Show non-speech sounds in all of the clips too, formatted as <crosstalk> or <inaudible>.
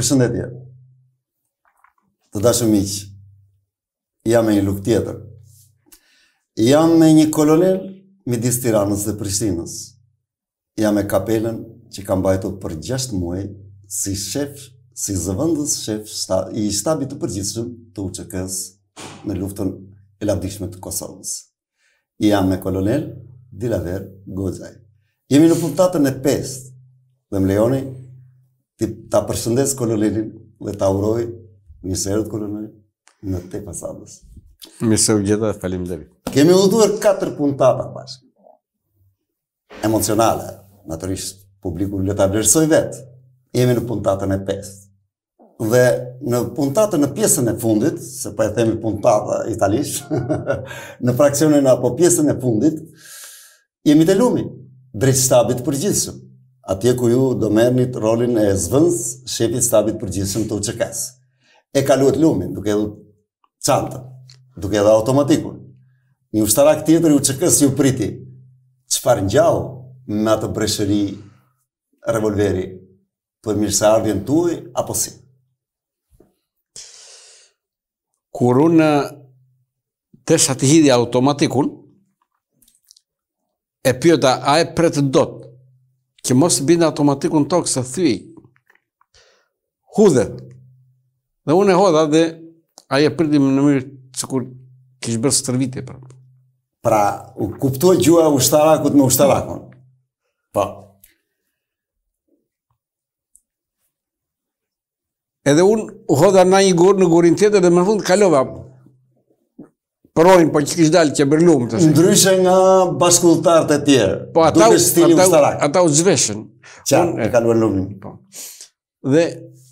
Përshëndetje. Të dashur miq, jam me një lukë tjetër. Jam me një kolonel midis Tiranës dhe Prishtinës. Jam me kapelen që kam bajtur për 6 muaj si shef, si zëvendës shef i shtabit të përgjithshëm të uqëkës në luftën e labdishme të Kosovës. Jam me kolonel Dilaver Gozaj. Jemi në puntatën e 5 dhe më lejoni ti ta përshëndes kolonelin dhe ta uroj një serët kolonel në te pasadës. Mirë u gjitha, falim dhe Kemi udhuar katër puntata bashkë. Emocionale, naturisht, publiku le ta vlerësoj vetë. Jemi në puntatën e pesë. Dhe në puntatën e pjesën e fundit, se po e themi puntata italisht, <laughs> në fraksionin apo pjesën e fundit, jemi të lumi, drejtë shtabit përgjithshëm atje ku ju do merrni rolin e zvëns shefit stabit përgjithshëm të UÇK-s. E kaluat lumin duke edhe çanta, duke edhe automatikun. Një ushtarak tjetër i UÇK-s ju priti. Çfarë ngjall me atë breshëri revolveri për po mirëseardhjen tuaj apo si? Kur unë të shatë automatikun, e pjota a e pretë dotë që mos të binda automatikun në tokë së thyi. Hudhe. Dhe unë e hodha dhe aje përdi më në mirë që kur kishë bërë së tërvite. Pra, u kuptuaj gjua u shtarakut me u shtarakon? Pa. Po. Edhe unë u hodha në një gurë, në gurin tjetër dhe më në fundë kalovë përrojnë për po që kishë dalë që bërlumë të se. Ndryshë nga baskulltarët e tjerë, po, ata, ata, Ata u zveshën. Qa, un, e kanë bërlumë. Po. Dhe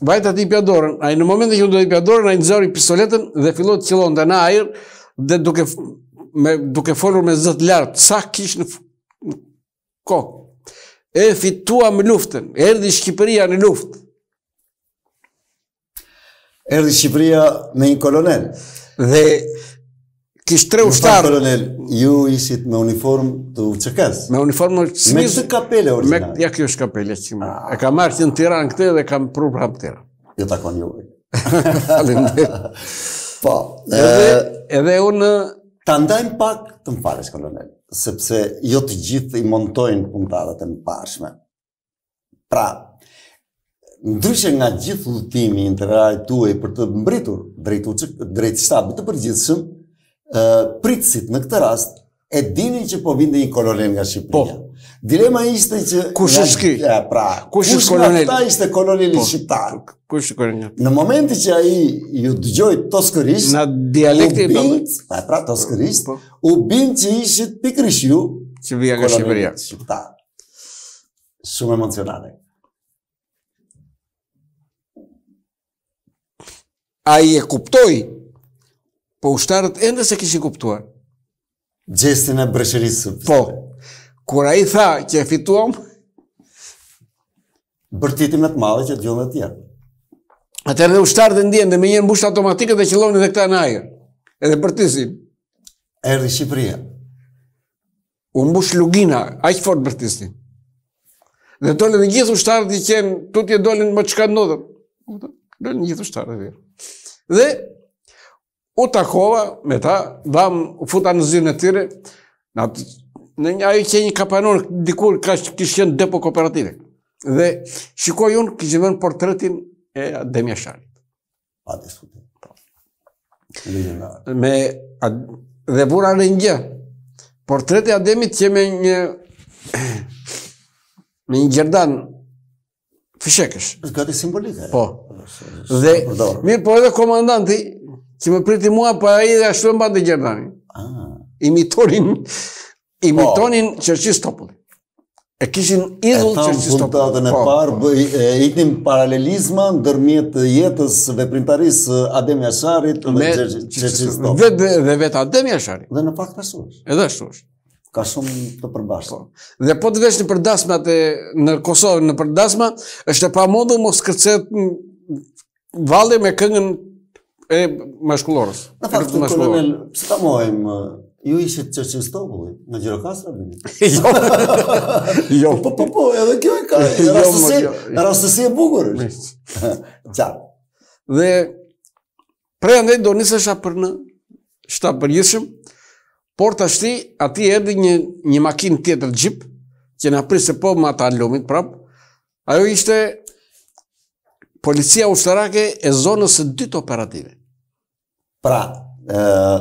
vajtë ati i pjadorën, a i në momentin që do i pjadorën, a i nëzori pistoletën dhe fillot cilon të në ajrë, dhe duke, me, duke folur me zëtë lartë, sa kishë në, në kokë. E me luftën, erdi Shqipëria në luftë. Erdi Shqipëria me një kolonel. Dhe Kish tre ushtar. Kolonel, ju ishit me uniform të uçk Me uniform të smis. Me kështë kapele origjinale. Me ja kjo është kapele çim. Ah. E kam marrë ti në Tiranë këtë dhe kam prur pra në Tiranë. Ju jo, takon ju. <laughs> <laughs> Faleminderit. po. Edhe edhe unë ta ndajm pak të mfarës kolonel, sepse jo të gjithë i montojnë puntarët e mbarshme. Pra, ndryshe nga gjithë lutimi i interaj për të mbritur drejt drejt shtabit të përgjithshëm, pritësit në këtë rast, e dini që po vinde një kolonel nga Shqipëria. Po. Dilema ishte që... Kush është ki? pra, kush është kolonel? Kush nga ishte kolonel i po. shqiptar? Kush është kolonel? Në momenti që aji ju dëgjoj toskërisht... Në dialekti... e bindë, pa, pra, toskërisht, po. u bindë që ishit pikrish ju... Që vija nga Shqipëria. Shumë emocionale. A i e kuptoj po ushtarët ende se kishin kuptuar. Gjestin e breshërisë. Po, kur a i tha që e fituam, Bërtiti me të madhe që të dhe tjerë. Atër dhe ushtarë dhe ndjenë dhe me njënë bushtë automatikët dhe qëllonë dhe këta në ajer. Edhe bërtisim. Erdi Shqipëria. Unë bush lugina, a që fort bërtisim. Dhe tolën në gjithë ushtarë dhe qenë, tutje dolin më qëka në nodhëm. Dolin në gjithë ushtarë dhe vjerë. Dhe u takova me ta, dam futa në zinë e tyre, në një ajo që një kapanon, dikur ka kishë në depo kooperative. Dhe shikoj unë, kishë vënë portretin e Demja Shani. Pa diskutim. Me, dhe bura në një, portreti Ademit që me një, <clears throat> me një gjerdan fishekësh. Gati simbolike. Po. Dhe, mirë po edhe komandanti, që më priti mua për po e dhe ashtu e mba dhe Gjerdani. Ah. Imitonin, po. imitonin qërqis E kishin idhull qërqis E thamë fundatën e po, parë, e iknim paralelizma në dërmjet jetës dhe Adem Jasharit dhe qërqis topulli. Dhe vetë Adem Jasharit. Dhe në pak të shush. E dhe shush. Ka shumë të përbashtë. Dhe po të vesh në përdasma të në Kosovë, në përdasma, është e pa modu mos kërcet vale me këngën e mashkullorës. Në faktë, të kolonel, pësë ta mojëm, ju ishë të qërqin stovulli, në Gjirokasë <laughs> Jo, jo, po, po, po, edhe kjo e ka, <laughs> jo, jo. e rastësi, e rastësi e bugurës. Mështë. Gja. <laughs> Dhe, prej andet, do njësë është në shtapë për por të ashti, ati e edhe një makinë tjetër gjip, që në apërë po më ata lumit prapë, ajo ishte policia ushtarake e zonës së dytë operative. Pra,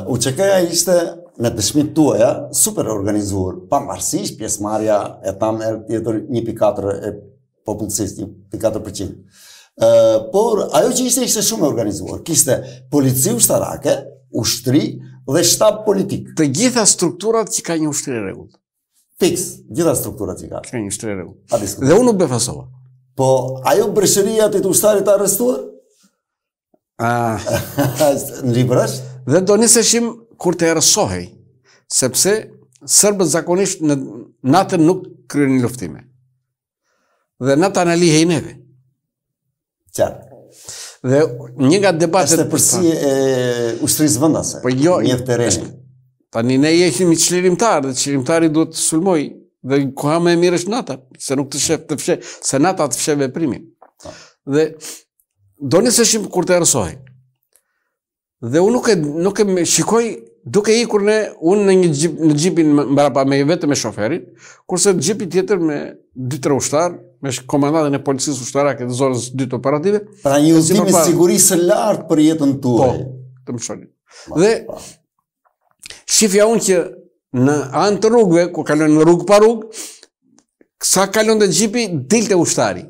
u ja ishte me dëshmit tuaja super organizuar, pamarsisht pjesmarja e tam e tjetër 1.4 e popullësis, 1.4%. Por, ajo që ishte ishte shumë organizuar, kishte polici ushtarake, ushtri dhe shtab politik. Të gjitha strukturat që ka një ushtri regullë. Fix, gjitha strukturat që ka. Ka një ushtri regullë. Dhe unë u befasova. Po, ajo bërshëria të të ushtarit të arrestuar? Ah. <laughs> në libra është? Dhe do njëse shim kur të arrestohej, sepse sërbët zakonisht në natën nuk kryrë një luftime. Dhe natë lihej neve. Qarë. Dhe një nga debatet... Êshtë e përsi e ushtëris vëndase, po jo, një të tereni. ne jeshim i qlirimtarë, dhe qlirimtari duhet të sulmoj Dhe koha më e mirë është nata, se nuk të shef të fshe, se nata të fshe veprimin. Po. Dhe do një se shimë kur të erësohi. Dhe unë nuk e shikoj duke i kur ne unë në një gjipin në gjipin më brapa me i vetë me shoferin, kurse në gjipin tjetër me dy të me komandatën e policisë ushtarake dhe zorës dy të operative. Pra një uzimin sigurisë lartë për jetën të uaj. Po, të më shonit. Dhe shifja unë që në anë të rrugëve, ku kalon në rrugë pa rrugë, sa kalon të gjipi, dil të ushtari,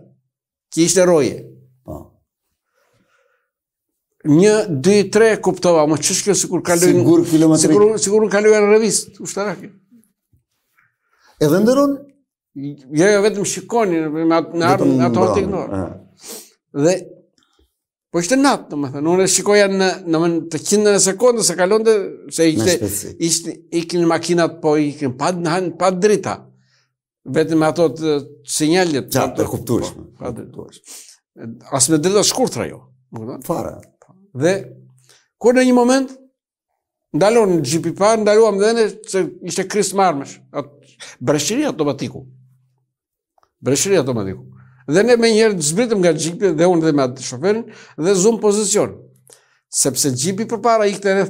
ki ishte roje. Po. Një, dy, tre, kuptova, më qështë kjo sikur kalon... Sigur kilometrinë. Sigur në kalon në revistë, ushtarake. E dhe ndërën? Jo, jo, vetëm shikoni, në ato në të ignorë. Dhe Po ishte natë, në më thënë, unë e shikoja në, në të kjindën e sekundë, se kalon se ishte, ishte, ikin makinat, po ikin pa, në, pa drita, ato të sinjallit. Ja, të kuptueshme. Po, pa drituash. As me drita shkurtra jo. Fara. Dhe, kur në një moment, ndalon në gjipi parë, ndaluam dhe në, se ishte kristë marmësh, atë, breshiri automatiku. Breshiri automatiku. Breshiri automatiku dhe ne me njerë zbritëm nga gjipi dhe unë dhe me atë shoferin dhe zumë pozicion. Sepse gjipi për para i këte edhe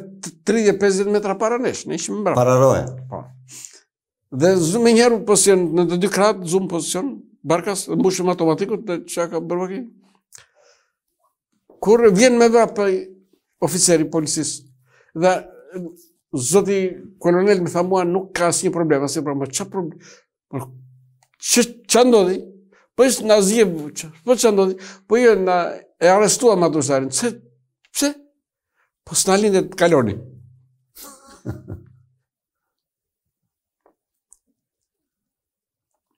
30-50 metra para nesh, ne ishim më bravo. Pararoja. Pa. Po. Dhe zumë me njerë pozicion, në të dy kratë zumë pozicion, barkas, mbushim automatikut dhe që ka bërbaki. Kur vjen me vrapë për oficeri policis, dhe zoti kolonel me tha mua nuk ka asë një problem, asë një problem, që problem, që që ndodhi, Po ishtë në zje buqë, po që ndodhi, po jo në e arestua madrusarin, që, pëse? Po së në linë të kaloni. <laughs>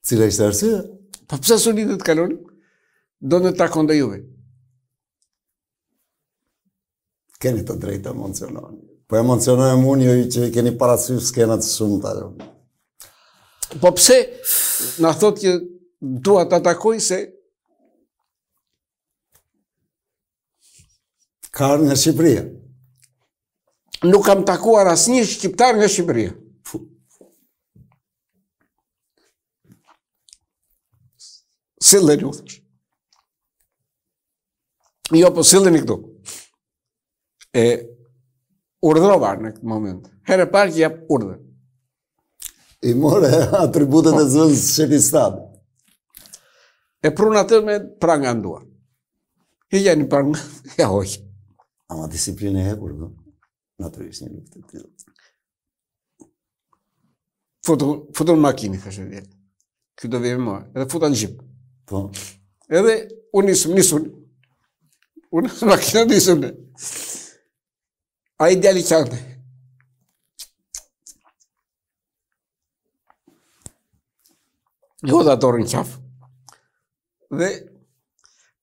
Cila ishte arsia? Po pëse së linë të kaloni? Do në të akonda juve. Keni të drejtë të emociononi. Po emociononi më unë jo i që keni parasysh skenat së shumë të alë. Po pëse, në thotë që dua të atakoj se ka arë nga Shqipëria. Nuk kam takuar asë një Shqiptar nga Shqipëria. Sille një thësh. Jo, po sille një këtu. E urdhrovar në këtë moment. Herë parë që japë urdhë. I more <laughs> atributet e zëzë shetistatë. E prunë atë me pranga në duar. E gjeni pranga, e <laughs> hoqë. A ma disiplinë e hekur, në? Naturisht një një të të të të të. Futën në makini, të shënë dhe. Këtë do vje me edhe futën në gjipë. Po. Edhe unë një sëmë, Unë në <laughs> makinë një sëmë. A i djali qante. Një hodë atë orë në qafë dhe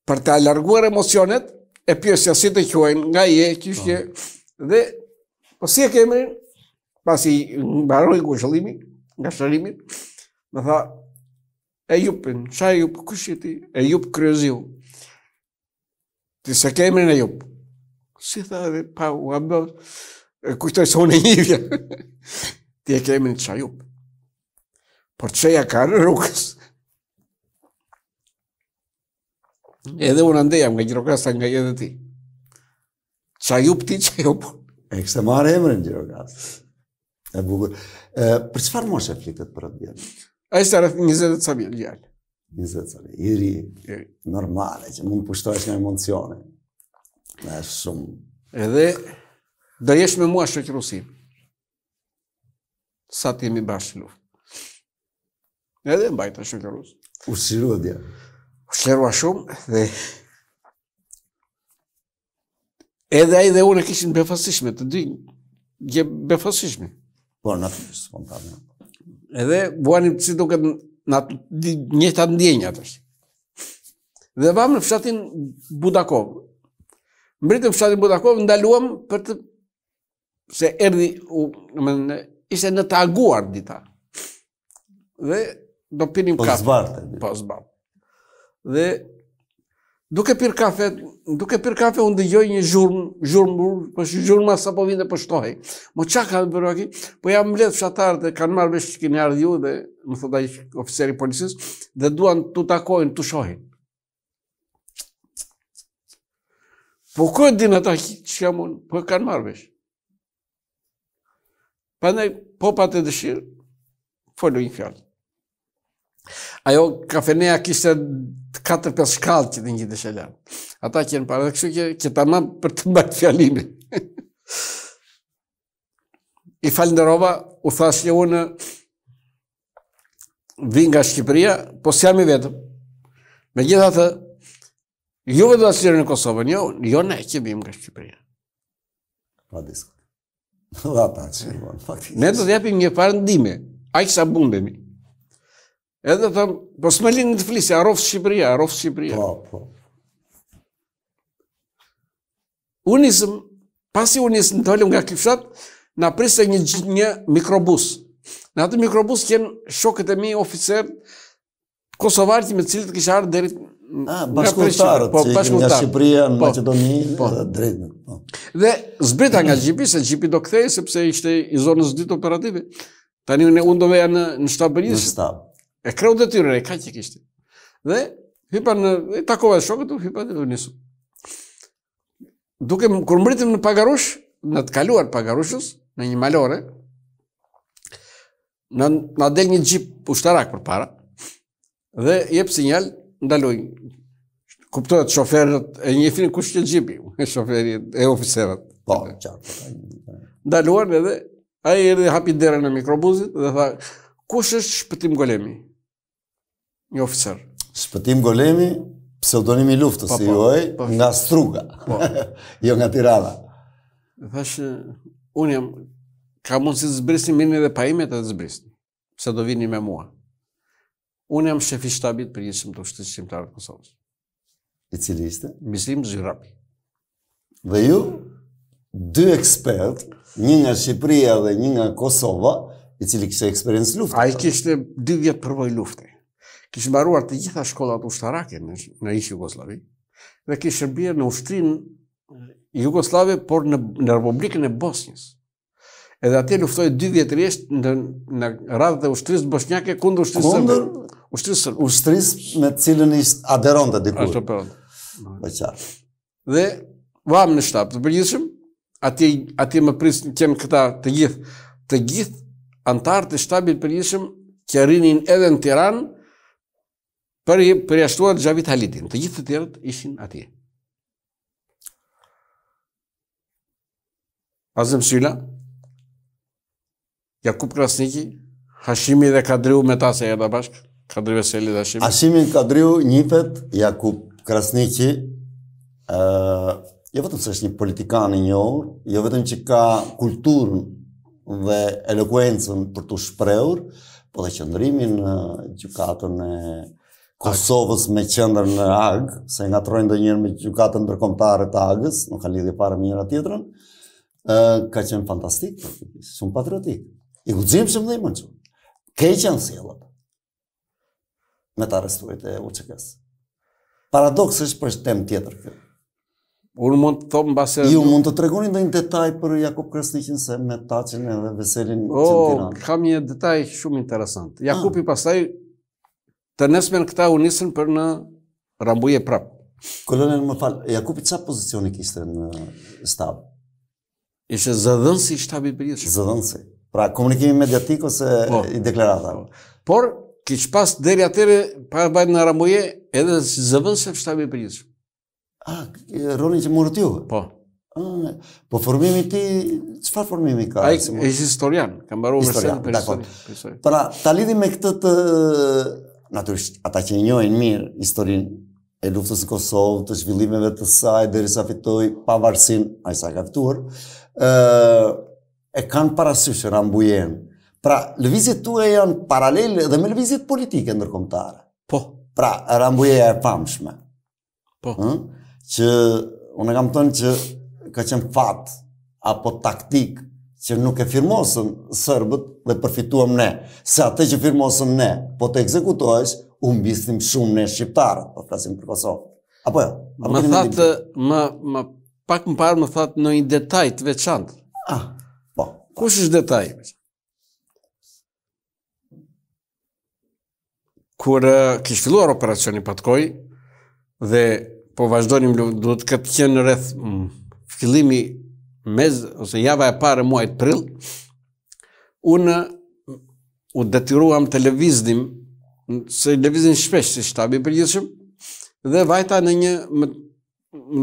për të alarguar emocionet, e pjesja si të quajnë nga je, që dhe, po si e kemëri, pasi në baroj kushëllimi, nga shërimit, më tha, e jupin, qa e jupë ti, e jupë kryoziu, ti se kemëri e jupë. Si tha dhe, pa, u abdo, e kujtoj se unë e njivja, <laughs> ti e kemëri qa jupë. Por qëja ka në rukës, Edhe unë ndejam nga Gjirokastra nga jetë ti. Qa ju pëti, qa ju pëti. E kështë e marë e në Gjirokastra. E bugur. Për që farë moshe flikët për atë bjëndë? A ishte së arëf të sa bjëndë gjakë. Një zetë të sa Iri, normale, që mund pushtojsh nga emocione. Dhe e shumë. Edhe, dhe jesh me mua shë Sa ti mi bashkë luft. Edhe mbajta shë U Ushiru e shërua shumë dhe edhe ai dhe unë kishin befasishme të dy gjë befasishme. Po njështë spontane. Edhe buanim si duket në një ta ndjenjë atë. Dhe vam në fshatin Budakov. në fshatin Budakov, ndaluam për të se erdi, u, në, ishte në taguar dita. Dhe do pinim po kafe. Po zbarte. Po zbarte dhe duke pir kafe, duke pir kafe unë dëgjoj një zhurmë, zhurmë, po shi zhurmë asa po vjen të pështohej. Mo çka ka bërë aki? Po jam mletë fshatar dhe kanë marrë vesh që kanë ardhur ju dhe më thotaj ai oficeri policisë dhe duan t'u takojnë, t'u shohin. Po ku e din ata që unë? Po kanë marrë vesh. po popat e dëshirë, folu një fjallë. Ajo kafeneja kishtë të 4-5 shkallë që të një dëshë lërë. Ata kjenë parë, dhe kështu që të mamë për të mbërë fjalimi. <laughs> I falenderova, u thashtë një unë, vinë nga Shqipëria, po si jam i vetëm. Me gjitha të, ju vë dhe asërë në Kosovën, jo, jo ne, që vinë nga Shqipëria. Pa disko. <laughs> Ne të të japim një farë ndime, a i kësa bumbemi. Edhe thëmë, po së më linë të flisë, a rofë Shqipëria, a rofë Shqipëria. Po, po. Unë pasi unë në të nga kjifshat, në prisë një, një mikrobus. Në atë mikrobus kënë shokët e mi oficer, Kosovarëti me cilët kështë arë dherit A, bashkurtarët, po, që nga Shqipëria, në po, Macedoni, po, dhe Po. Dhe zbrita nga Gjipi, se Gjipi do këthej, sepse ishte i zonës ditë operative. Tani unë do veja në, në Në E kreu dhe tyre, e ka që kishtë. Dhe, hypa në, e takova e shokët, hypa dhe nisu. Duke, kur mëritim në pagarush, në të kaluar pagarushës, në një malore, në, në del një gjip ushtarak për para, dhe jep sinjal, ndaloj, kuptohet shoferët, e një finë kush që gjipi, <laughs> shoferi e oficerët. Po, qartë. Ndaluar edhe, a i hapi dere në mikrobuzit, dhe tha, kush është shpëtim golemi? një oficer. Shpëtim Golemi, pseudonimi luftës si pa, nga Struga, <laughs> jo nga Tirana. Dhe thashë, unë jam, ka mundë si të zbrisni, minë edhe pa ime të zbrisni, se do vini me mua. Unë jam shefi shtabit për jeshëm të ushtë të shqimtarët Kosovës. I cili ishte? Mislim Zhirapi. Dhe ju, dy ekspert, një nga Shqipria dhe një nga Kosova, i cili kështë eksperiencë luftë. A i kështë dy vjetë përvoj luftë kishë mbaruar të gjitha shkollat ushtarake në ishë Jugoslavi, dhe kishë bjerë në ushtrinë Jugoslavi, por në Republikën e Bosnjës. Edhe atje luftojë dy vjetë rjesht në radhët e ushtrisë të bosnjake, kundë ushtrisë sërbë. Ushtrisë sërbë. Ushtrisë me cilën ishtë aderon të dikur. Ashtë operon. Po. Dhe qarë. Dhe vamë në shtapë të përgjithshëm, atje më prisë në qenë këta të gjithë, të gjithë antarë të shtapit përgjithshëm, që rinin edhe në Tiranë, për i përjashtuar Gjavit Halidin. Të gjithë të tjerët ishin ati. Azim Syla, Jakub Krasniki, Hashimi dhe Kadriu me ta se e da bashkë, Kadri Veseli dhe Hashimi. Hashimi dhe Kadriu njifet Jakub Krasniki, jo vetëm se është një politikan i njohur, jo vetëm që ka kulturën dhe elokuencën për të shprehur, po dhe qëndrimin gjukatën e Kosovës me qëndër në Agë, se nga trojnë dhe njërë me gjukatën ndërkomtare të Agës, nuk ka lidhje pare me njëra tjetërën, ka qenë fantastik, shumë patriotik. I guzim shumë dhe në mënqu. Ke qenë si e me të arestuajt e UQKS. Paradoks është për shtem tjetër kërë. Unë mund të thomë base... Ju mund të tregunin dhe një detaj për Jakub Kresnikin se me tachin edhe veselin që në tiranë. O, kam një detaj shumë interesant. Ah. Jakub i pasaj të nesmen këta u nisën për në rambuje prapë. Kolonel më falë, Jakupi, qa pozicioni kështë në shtabë? Ishe zëdhënësi i shtabit për jeshtë. Pra, komunikimi mediatik ose po. i deklarata? Por, ki pas deri atere, pa e në rambuje, edhe zëdhënësi i shtabit për jeshtë. A, roni që murë t'ju? Po. Po formimi ti, qëfar formimi ka? A, e historian, kam baru mërësën për historian. Pra, ta lidi me këtët natyrisht ata që e njohin mirë historinë e luftës në Kosovë, të zhvillimeve të saj derisa fitoi pavarësinë, ai sa ka fituar, ë e kanë parasysh rambujen. Pra, lëvizjet tue janë paralele dhe me lëvizjet politike ndërkombëtare. Po, pra, rambujeja e pamshme. Po. Hm? Që unë kam thënë që ka qenë fat apo taktik që nuk e firmosën sërbët dhe përfituam ne. Se atë që firmosën ne, po të ekzekutojsh, u bistim shumë ne shqiptarë, po flasim për Kosovë. Apo jo? Më thatë, më pak më parë më thatë në i detaj të veçantë. Ah, po. Kush është detaj? Kur kështë filluar operacioni patkoj, dhe po vazhdojnë duhet këtë kënë në rreth mm, fillimi mez, ose java e pare muajt prill, unë u detyruam të lëviznim se levizin shpesh si shtabi për dhe vajta në një, më,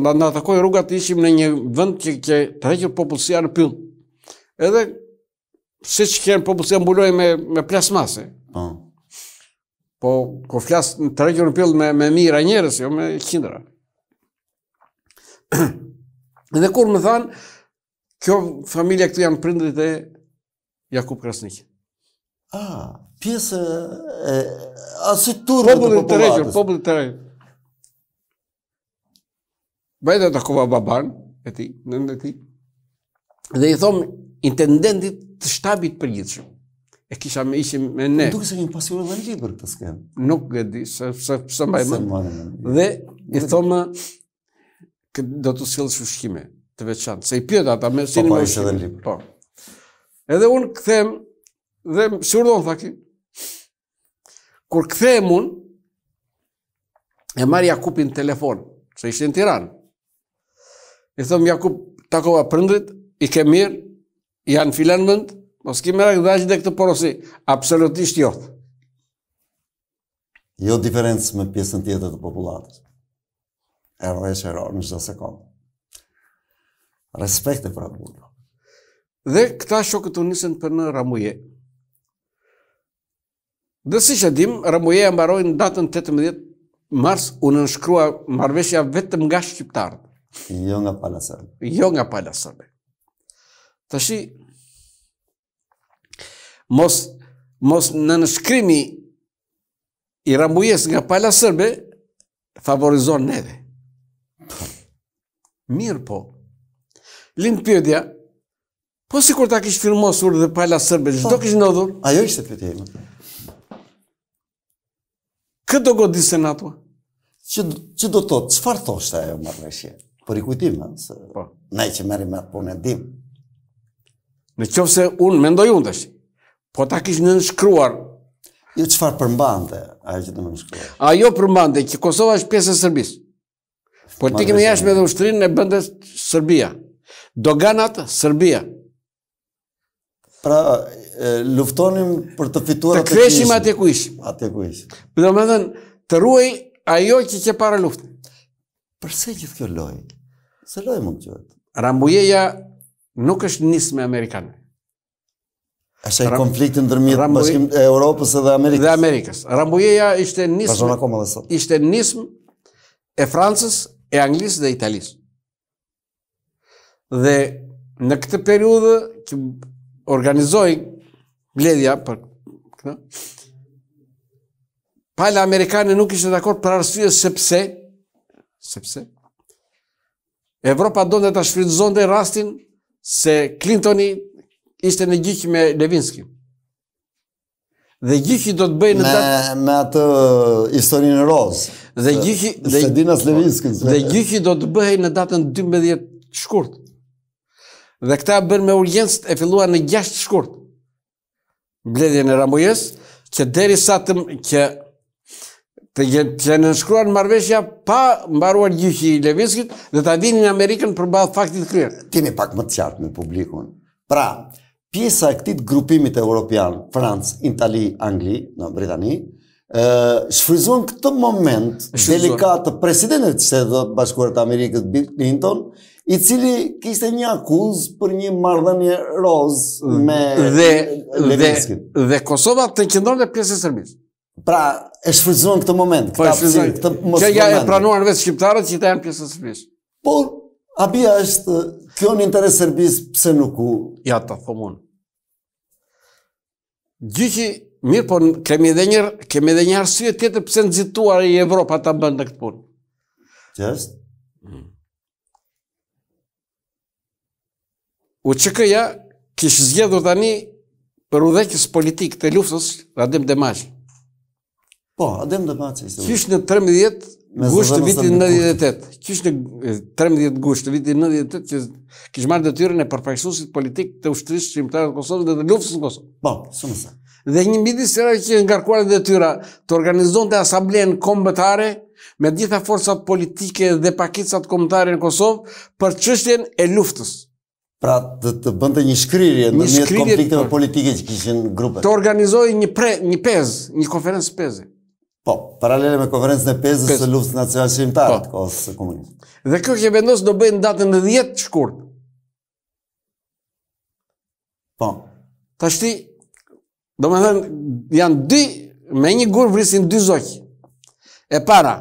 më në atakoj rrugat ishim në një vënd që ke të reqër popullësia në pyllë. Edhe, si që popullsia popullësia me, me plasmase. Uh. Po, ku flasë në të reqër në pyllë me, me mira njerëz, jo me kindra. <clears throat> dhe kur më thanë, Kjo familja këtu janë prindrit e Jakub Krasnik. A, pjesë e asë turë të popullatës. të rejë, popullit të rejë. Bajtë të kova baban, e ti, nëndë e ti, dhe i thomë intendentit të shtabit për gjithë E kisha me ishim me ne. Nuk se kemi pasionë dhe një për këtë skenë. Nuk e di, se se se mbaj më. Dhe i thomë, këtë do të sëllë shushkime të veçantë, se i pjetë ata me po, sinë po, me shumë. Edhe po. unë këthem, dhe më shurdo në thaki, kur këthem unë, e marë Jakupin telefon, se ishtë në Tiran, i thëmë Jakup, takova përndrit, i ke mirë, i anë filan mëndë, mos s'ki mërë këtë dhajgjit e këtë porosi, absolutisht jothë. Jo diferencë me pjesën tjetët të populatës. E rrëshë e rrë në gjithë sekundë e për Abdullah. Dhe këta shokët të nisen për në Ramuje. Dhe si që dim, Ramuje e mbarojnë datën 18 mars, unë nënshkrua marveshja vetëm nga Shqiptarët. Jo nga palasërbe. Jo nga palasërbe. Të shi, mos, mos në nëshkrimi i Ramujes nga Sërbe favorizon neve. Mirë po, linë pjedja, po si kur ta kishë firmosur dhe pala sërbe, që po. do kishë nëdhur? Ajo ishte pjedja të. Këtë do godi senatua? Që, do të, qëfar të ajo marrëshje? Për i kujtime, se po. ne që meri me atë punë e dim. Në qofë se unë, mendoj unë dëshë, po ta kishë në nëshkruar. Jo qëfar përmbante, ajo që të më nëshkruar? Ajo përmbante, që Kosova është pjesë e Sërbisë. Po ti kemi jashtë me dhe ushtrinë e bëndës Sërbia. Doganat, Sërbia. Pra, luftonim për të fituar atë Të kreshim atë e ku ishë. Atë e ku ishë. Për do me të ruaj ajo që që para luftë. Përse gjithë kjo lojë? Se lojë mund që vetë. Rambujeja nuk është njësë me Amerikanë. Ashtë e konflikt në dërmjët e Europës edhe Amerikës. Dhe Amerikës. Rambujeja ishte nism e Fransës, e Anglisë dhe Italisë. Dhe në këtë periudhë që organizoi mbledhja për këtë, pala amerikane nuk ishte dakord për arsye sepse sepse Evropa donte ta shfrytëzonte rastin se Clintoni ishte në gjyq me Levinsky. Dhe gjyqi do të bëjë në datë me atë historinë Roz. Dhe gjyqi dhe Dinas Levinsky. Dhe gjyqi do të bëhej në datën 12 shkurt dhe këta bën me urgjencë e filluan në 6 shkurt. bledjen e Ramujës, që deri sa të që të që në shkruan pa mbaruar gjyqi i Levinskit dhe ta vinin në Amerikën përballë faktit të krijuar. pak më të qartë me publikun. Pra, pjesa e këtij grupimit e europian, Franc, Itali, Angli, në Britani uh, shfryzuan këtë moment delikat të presidentit që Shtetit Bashkuar të Amerikës Bill Clinton i cili kishte një akuz për një mardhënje roz mhm. me dhe, Levinskin. Dhe, Kosova të këndon dhe pjesë e Serbis. Pra, e shfrizuan këtë moment, këta po, pësi, këtë mos Kja ja e pranuar vetë shqiptarët që i ta janë pjesë e Serbis. Por, abia është, kjo një interes Serbis pëse nuk u... Ja, ta thomun. Gjyqi, mirë, por kemi dhe njërë, kemi edhe një arsye tjetër pëse nëzituar i Evropa ta bëndë në këtë punë. Qështë? Mm. U që këja kishë zgjedhur tani për udhekis politik të luftës Radim Demaci. Po, Radim Demaci. Kishë në 13 gusht të vitin 98. Kishë në 13 gusht të vitin 98 që kishë marrë tyrën e përfaqësuesit politik të ushtrisë shqiptare në Kosovë dhe të luftës në Kosovë. Po, së nësa. Dhe një midis era që ngarkuar dhe tyra të organizon të asamblen kombëtare me gjitha forcat politike dhe pakicat kombëtare në Kosovë për qështjen e luftës. Pra të të bënte një shkrirje në mes konflikteve politike që kishin grupe. Të organizoj një pre, një pez, një konferencë peze. Po, paralele me konferencën e pezës së luftës nacionale shqiptare po. të kohës së Dhe kjo që vendos do bëjnë datën 10 shkurt. Po. Tashti, do me dhenë, janë dy, me një gurë vrisin dy zohi. E para,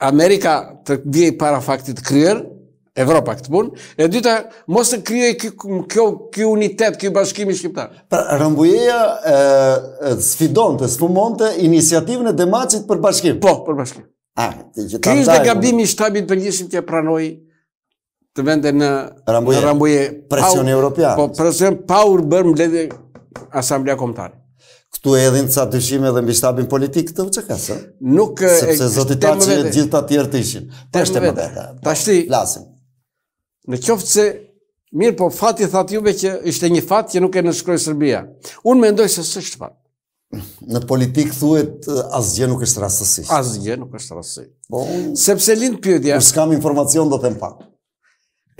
Amerika të vjej para faktit kryerë, Evropa këtë punë. E dyta, mos të kryoj kjo, kjo, unitet, kjo bashkimi shqiptar. Pra, rëmbujeja e, sfidon të sfumon të iniciativën e demacit për bashkim. Po, për bashkim. A, të gjithë të ndajmë. gabimi po. shtabit për njëshim të pranoj të vende në rëmbuje. presion e Europian. Po, presion power, bërë mledhe asamblea komtare. Këtu e edhin të sa dyshime dhe mbi shtabin politik të u që ka Nuk Sepse e... Sepse të gjithë të tjerë të ishin. Ta shte më Lasim në qoftë se, mirë po fati thot juve që ishte një fat që nuk e nënshkroi Serbia. Unë mendoj se sështë fat. Në politikë thuet, eh, asgjë nuk është rastësisht. Asgjë nuk është rastësi. Bo, po, Sepse lindë pyetja... Nësë kam informacion të them pak.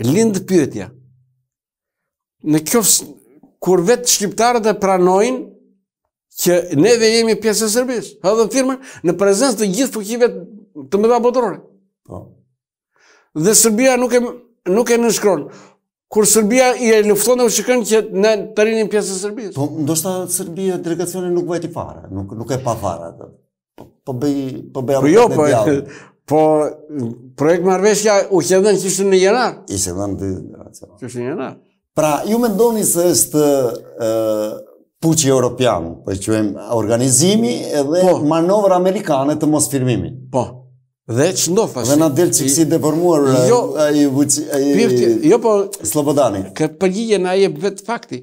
Lindë pyetja. Në qoftë, kur vetë shqiptarët e pranojnë, që neve jemi pjesë e Serbisë, hëdhën firma, në prezencë të gjithë fukive të mëdha botërore. Po. Dhe Serbia nuk e nuk e nëshkronë. Kur Serbia i e lufton dhe u shikën që ne të rinjim pjesë të Serbisë. Po, ndoshta Serbia delegacioni nuk bëjt fare, fara, nuk e pa fara. Po, po bëj... Po bëj... Po jo, po... <laughs> Po... Projekt Marveshja u qëndën që ishtë në jena. I shendën të... Që ishtë në jena. Pra, ju me ndoni se është... Puqi Europian, po e që e organizimi edhe po. manovrë Amerikanë të mos firmimi. Po, Dhe që ndofë ashtë... Dhe në delë që kësi deformuar... Jo, aji, jo po... Slobodani. Kë përgjigje në aje vetë fakti.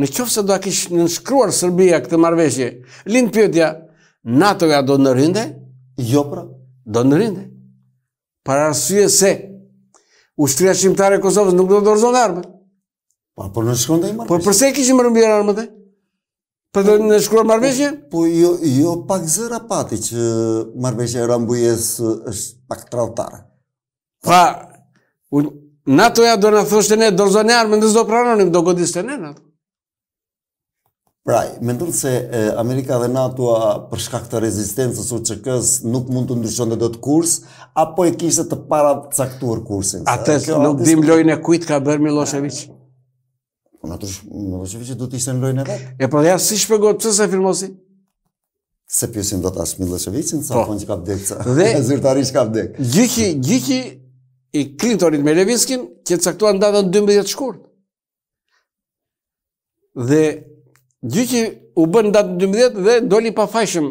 Në qofë se do a kishë në nëshkruar Sërbia këtë marveshje, linë pjotja, NATO ja do nërhynde? Jo pra. Do nërhynde. Par arsye se, ushtria shqimtare Kosovës nuk do të dorëzon armët. Pa, po, por në shkonde i marveshje. Por përse i kishë më armët e? Për të në shkruar marveshje? Po, jo, jo pak zëra pati që marveshje e rambujes është pak trautare. Pra, u, ja do në thoshtë ne, do zonë e armën, dhe zdo pranonim, do godis të ne, nato. Praj, me ndonë se Amerika dhe NATO përshka këtë rezistencës u QK-s nuk mund të ndryshon dhe do të kurs, apo e kishtë të para caktuar kursin. Atës, nuk dim lojnë e kujt ka bërë Milošević. Po në vëqëfi që du t'ishtë në lojnë edhe. E pra dhe ja si shpegohet pëse se firmosi? Se pjusin do t'ashtë Milo Shëvicin, sa po. që ka pëdek, sa dhe, <laughs> zyrtarish ka pëdek. Gjyki, gjyki i Clintonit me Levinskin, që të caktua në datën 12 shkur. Dhe gjyki u bën në datën 12 dhe doli pa fajshëm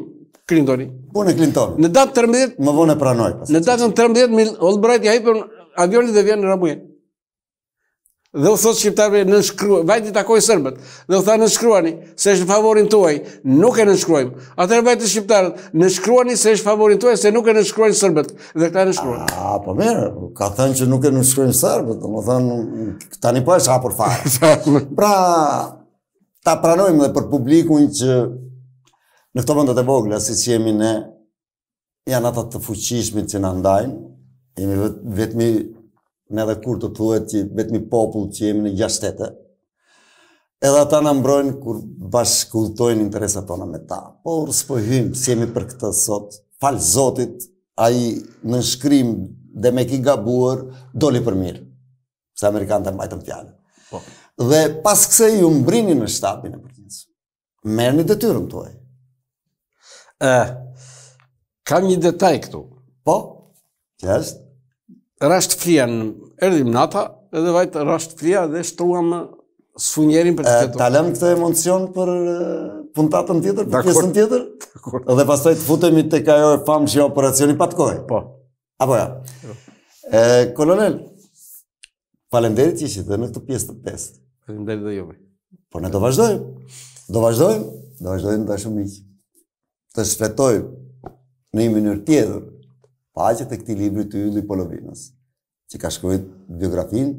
Clintoni. Bune Clinton. Në datën 13... Më vone pranoj. Në datën 13, Albright i hajpër avionit dhe vjen në Rambuje. Dhe u thot shqiptarëve në shkruaj, vajti takoi sërbet, Dhe u tha në shkruani se është në favorin tuaj, nuk e në shkruajmë. Atëherë vajti shqiptarët në shkruani se është në favorin tuaj, se nuk e në shkruajnë Dhe këta në shkruan. Ah, po mirë, ka thënë që nuk e në shkruajnë thënë, domethënë tani po është hapur <laughs> fare. Pra ta pranojmë dhe për publikun që në këto vende e vogla siç jemi ne janë ata të fuqishme që ndajnë. Jemi vetëm në edhe kur të thuhet që vetëmi popullë që jemi në gjashtë shtete, edhe ata në mbrojnë kur bashkulltojnë interesat tona me ta. Por, së po si jemi për këtë sot, falë Zotit, a i në shkrim dhe me ki gabuar, doli për mirë, se Amerikanë të mbajtën fjallë. Po. Dhe pas këse ju mbrini në shtapin e përgjës, merë një detyrën të e. Eh, Kam një detaj këtu. Po, që është? rasht flia në erdi mnata, edhe vajt rasht flia dhe shtruam sfunjerin për të këtu. Ta lëmë këtë emocion për puntatën tjetër, për pjesën tjetër? Dhe Edhe pastaj të futemi të kajo e famë që operacioni pa të kohë. Po. Apo ja. Jo. kolonel, falemderit që dhe në këtë pjesë të pesë. Falemderit dhe jove. Por ne do vazhdojmë. Do vazhdojmë, do vazhdojmë të shumë iqë. Të shfetojmë në i mënyrë tjetër, pa që të këti libri të yulli polovinës që ka shkruajt biografin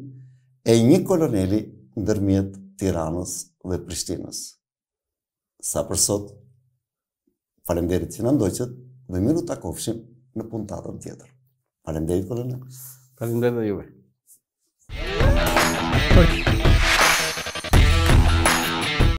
e një koloneli ndërmjet Tiranës dhe Prishtinës. Sa për sot, falemderit që në ndoqët dhe miru të kofshim në puntatën tjetër. Falemderit, kolonel. Falemderit dhe juve. Thank you.